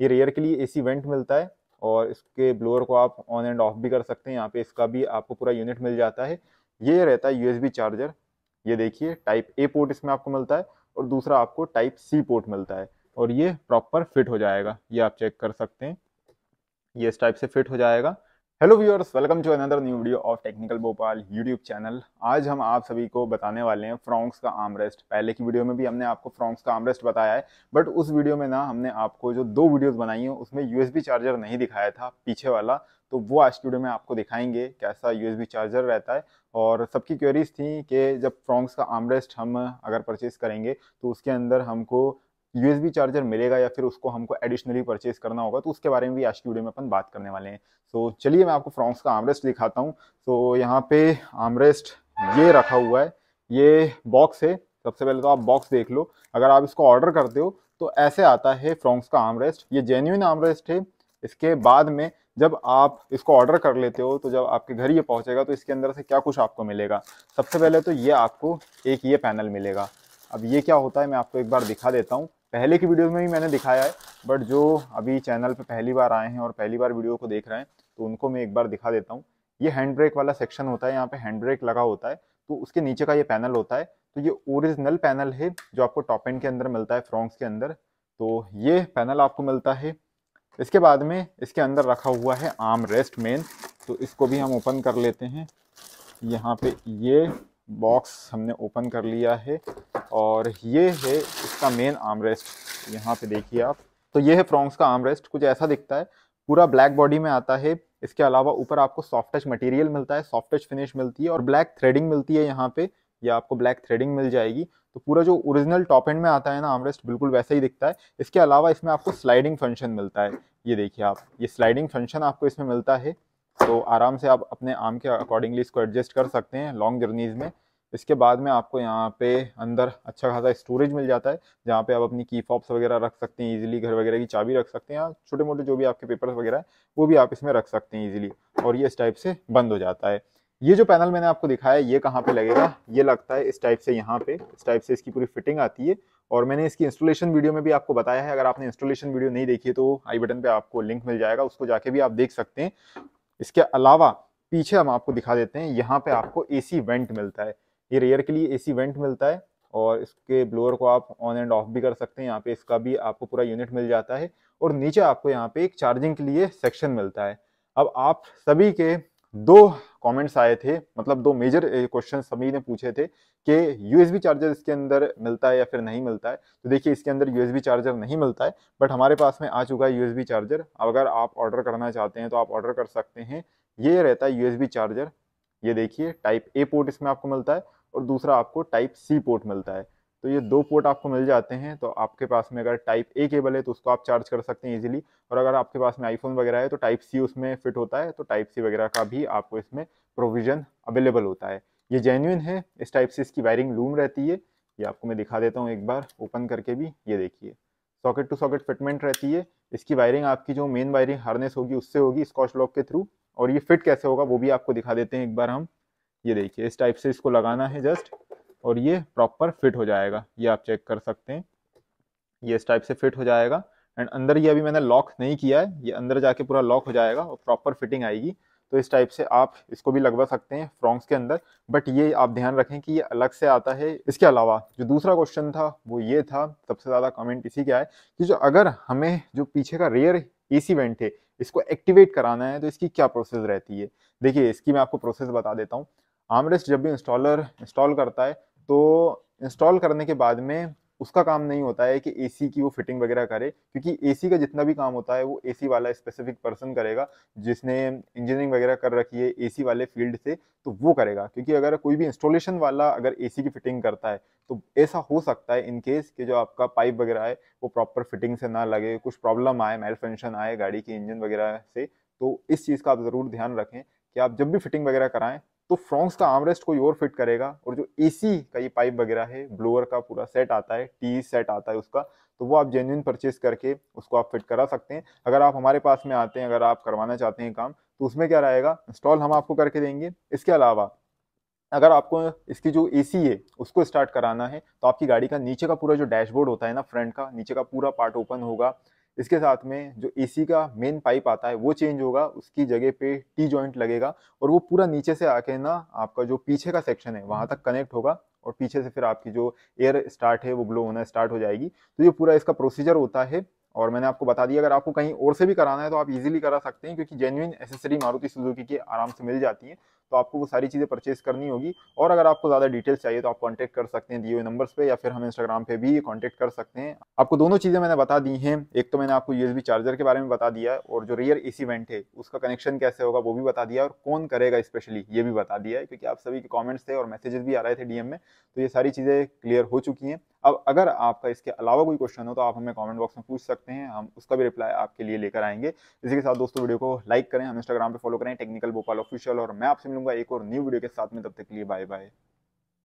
ये रेयर के लिए सी वेंट मिलता है और इसके ब्लोअर को आप ऑन एंड ऑफ भी कर सकते हैं यहाँ पे इसका भी आपको पूरा यूनिट मिल जाता है ये रहता है यूएसबी चार्जर ये देखिए टाइप ए पोर्ट इसमें आपको मिलता है और दूसरा आपको टाइप सी पोर्ट मिलता है और ये प्रॉपर फिट हो जाएगा ये आप चेक कर सकते हैं ये इस टाइप से फिट हो जाएगा hello viewers welcome to another new video of Technical Bhopal YouTube channel आज हम आप सभी को बताने वाले हैं फ्रॉन्क्स का आमरेस्ट पहले की वीडियो में भी हमने आपको फ्रॉन्क्स का आमरेस्ट बताया है बट उस वीडियो में ना हमने आपको जो दो वीडियोस बनाई हैं उसमें यूएसबी चार्जर नहीं दिखाया था पीछे वाला तो वो आज वीडियो में आपको दिखाएंगे कैसा यू चार्जर रहता है और सबकी क्वेरीज थी कि जब फ्रॉन्क्स का आमरेस्ट हम अगर परचेस करेंगे तो उसके अंदर हमको यूएसबी चार्जर मिलेगा या फिर उसको हमको एडिशनली परचेज करना होगा तो उसके बारे में भी आज की वीडियो में अपन बात करने वाले हैं सो so, चलिए मैं आपको फ्रॉन्क्स का आमरेस्ट दिखाता हूँ तो so, यहाँ पे आमरेस्ट ये रखा हुआ है ये बॉक्स है सबसे पहले तो आप बॉक्स देख लो अगर आप इसको ऑर्डर करते हो तो ऐसे आता है फ्रॉन्क्स का आमरेस्ट ये जेन्यून आमरेस्ट है इसके बाद में जब आप इसको ऑर्डर कर लेते हो तो जब आपके घर ये पहुंचेगा तो इसके अंदर से क्या कुछ आपको मिलेगा सबसे पहले तो ये आपको एक ये पैनल मिलेगा अब ये क्या होता है मैं आपको एक बार दिखा देता हूँ पहले की वीडियोस में भी मैंने दिखाया है बट जो अभी चैनल पे पहली बार आए हैं और पहली बार वीडियो को देख रहे हैं तो उनको मैं एक बार दिखा देता हूँ ये हैंड ब्रेक वाला सेक्शन होता है यहाँ पे हैंड ब्रेक लगा होता है तो उसके नीचे का ये पैनल होता है तो ये ओरिजिनल पैनल है जो आपको टॉप एंड के अंदर मिलता है फ्रॉन्क्स के अंदर तो ये पैनल आपको मिलता है इसके बाद में इसके अंदर रखा हुआ है आर्म रेस्ट मेन तो इसको भी हम ओपन कर लेते हैं यहाँ पे ये बॉक्स हमने ओपन कर लिया है और ये है इसका मेन आर्म रेस्ट यहाँ पे देखिए आप तो ये है फ्रॉन्ग्स का आर्म रेस्ट कुछ ऐसा दिखता है पूरा ब्लैक बॉडी में आता है इसके अलावा ऊपर आपको सॉफ्ट टच मटेरियल मिलता है सॉफ्ट टच फिनिश मिलती है और ब्लैक थ्रेडिंग मिलती है यहाँ पे या आपको ब्लैक थ्रेडिंग मिल जाएगी तो पूरा जो ओरिजिनल टॉप एंड में आता है ना आमरेस्ट बिल्कुल वैसा ही दिखता है इसके अलावा इसमें आपको स्लाइडिंग फंक्शन मिलता है ये देखिए आप ये स्लाइडिंग फंक्शन आपको इसमें मिलता है तो आराम से आप अपने आम के अकॉर्डिंगली इसको एडजस्ट कर सकते हैं लॉन्ग जर्नीज़ में इसके बाद में आपको यहाँ पे अंदर अच्छा खासा स्टोरेज मिल जाता है जहाँ पे आप अपनी की फॉप्स वगैरह रख सकते हैं इजीली घर वगैरह की चाबी रख सकते हैं छोटे मोटे जो भी आपके पेपर्स वगैरह है वो भी आप इसमें रख सकते हैं इजीली और ये इस टाइप से बंद हो जाता है ये जो पैनल मैंने आपको दिखाया ये कहाँ पे लगेगा ये लगता है इस टाइप से यहाँ पे इस टाइप से इसकी पूरी फिटिंग आती है और मैंने इसकी इंस्टॉलेशन वीडियो में भी आपको बताया है अगर आपने इंस्टॉलेशन वीडियो नहीं देखी है तो आई बटन पे आपको लिंक मिल जाएगा उसको जाके भी आप देख सकते हैं इसके अलावा पीछे हम आपको दिखा देते हैं यहाँ पे आपको एसी वेंट मिलता है ये रेयर के लिए एसी वेंट मिलता है और इसके ब्लोअर को आप ऑन एंड ऑफ भी कर सकते हैं यहाँ पे इसका भी आपको पूरा यूनिट मिल जाता है और नीचे आपको यहाँ पे एक चार्जिंग के लिए सेक्शन मिलता है अब आप सभी के दो कमेंट्स आए थे मतलब दो मेजर क्वेश्चन सभी ने पूछे थे कि यूएसबी चार्जर इसके अंदर मिलता है या फिर नहीं मिलता है तो देखिए इसके अंदर यूएसबी चार्जर नहीं मिलता है बट हमारे पास में आ चुका है यूएसबी चार्जर अगर आप ऑर्डर करना चाहते हैं तो आप ऑर्डर कर सकते हैं ये रहता है यू चार्जर ये देखिए टाइप ए पोर्ट इसमें आपको मिलता है और दूसरा आपको टाइप सी पोर्ट मिलता है तो ये दो पोर्ट आपको मिल जाते हैं तो आपके पास में अगर टाइप ए केबल है तो उसको आप चार्ज कर सकते हैं इजीली और अगर आपके पास में आईफोन वगैरह है तो टाइप सी उसमें फिट होता है तो टाइप सी वगैरह का भी आपको इसमें प्रोविज़न अवेलेबल होता है ये जेन्यून है इस टाइप से इसकी वायरिंग लूम रहती है ये आपको मैं दिखा देता हूँ एक बार ओपन करके भी ये देखिए सॉकेट टू सॉकेट फिटमेंट रहती है इसकी वायरिंग आपकी जो मेन वायरिंग हार्नेस होगी उससे होगी स्कॉच लॉक के थ्रू और ये फिट कैसे होगा वो भी आपको दिखा देते हैं एक बार हम ये देखिए इस टाइप से इसको लगाना है जस्ट और ये प्रॉपर फिट हो जाएगा ये आप चेक कर सकते हैं ये इस टाइप से फिट हो जाएगा एंड अंदर ये अभी मैंने लॉक नहीं किया है ये अंदर जाके पूरा लॉक हो जाएगा और प्रॉपर फिटिंग आएगी तो इस टाइप से आप इसको भी लगवा सकते हैं फ्रॉन्क्स के अंदर बट ये आप ध्यान रखें कि ये अलग से आता है इसके अलावा जो दूसरा क्वेश्चन था वो ये था सबसे ज़्यादा कमेंट इसी का है कि जो अगर हमें जो पीछे का रेयर ए सी वेंट है इसको एक्टिवेट कराना है तो इसकी क्या प्रोसेस रहती है देखिए इसकी मैं आपको प्रोसेस बता देता हूँ आमरेस्ट जब भी इंस्टॉलर इंस्टॉल करता है तो इंस्टॉल करने के बाद में उसका काम नहीं होता है कि एसी की वो फिटिंग वगैरह करे क्योंकि एसी का जितना भी काम होता है वो एसी वाला स्पेसिफिक पर्सन करेगा जिसने इंजीनियरिंग वगैरह कर रखी है एसी वाले फील्ड से तो वो करेगा क्योंकि अगर कोई भी इंस्टॉलेशन वाला अगर एसी की फिटिंग करता है तो ऐसा हो सकता है इनकेस कि जो आपका पाइप वगैरह है वो प्रॉपर फिटिंग से ना लगे कुछ प्रॉब्लम आए मेल फंक्शन आए गाड़ी के इंजन वगैरह से तो इस चीज़ का आप ज़रूर ध्यान रखें कि आप जब भी फिटिंग वगैरह कराएं तो फ्रॉन्क्स का आमरेस्ट कोई और फिट करेगा और जो एसी का ये पाइप वगैरह है ब्लोअर का पूरा सेट आता है टी सेट आता है उसका तो वो आप जेन्यून परचेज करके उसको आप फिट करा सकते हैं अगर आप हमारे पास में आते हैं अगर आप करवाना चाहते हैं काम तो उसमें क्या रहेगा इंस्टॉल हम आपको करके देंगे इसके अलावा अगर आपको इसकी जो एसी है उसको स्टार्ट कराना है तो आपकी गाड़ी का नीचे का पूरा जो डैशबोर्ड होता है ना फ्रंट का नीचे का पूरा पार्ट ओपन होगा इसके साथ में जो एसी का मेन पाइप आता है वो चेंज होगा उसकी जगह पे टी जॉइंट लगेगा और वो पूरा नीचे से आके ना आपका जो पीछे का सेक्शन है वहाँ तक कनेक्ट होगा और पीछे से फिर आपकी जो एयर स्टार्ट है वो ग्लो होना स्टार्ट हो जाएगी तो ये पूरा इसका प्रोसीजर होता है और मैंने आपको बता दिया अगर आपको कहीं और से भी कराना है तो आप इजीली करा सकते हैं क्योंकि जेन्यून एसेसरी मारुति सुजुकी की आराम से मिल जाती है तो आपको वो सारी चीज़ें परचेज करनी होगी और अगर आपको ज़्यादा डिटेल्स चाहिए तो आप कॉन्टैक्ट कर सकते हैं दिए हुए नंबर्स पर या फिर हम इंस्टाग्राम पर भी कॉन्टैक्ट कर सकते हैं आपको दोनों चीज़ें मैंने बता दी हैं एक तो मैंने आपको यू चार्जर के बारे में बता दिया है और जो रियर ए वेंट है उसका कनेक्शन कैसे होगा वो भी बता दिया और कौन करेगा स्पेशली ये भी बता दिया है क्योंकि आप सभी के कॉमेंट्स थे और मैसेजेस भी आ रहे थे डीएम में तो ये सारी चीज़ें क्लियर हो चुकी हैं अब अगर आपका इसके अलावा कोई क्वेश्चन हो तो आप हमें कमेंट बॉक्स में पूछ सकते हैं हम उसका भी रिप्लाई आपके लिए लेकर आएंगे इसी के साथ दोस्तों वीडियो को लाइक करें हम इंस्टाग्राम पर फॉलो करें टेक्निकल भोपाल ऑफिशियल और मैं आपसे मिलूंगा एक और न्यू वीडियो के साथ में तब तक के लिए बाय बाय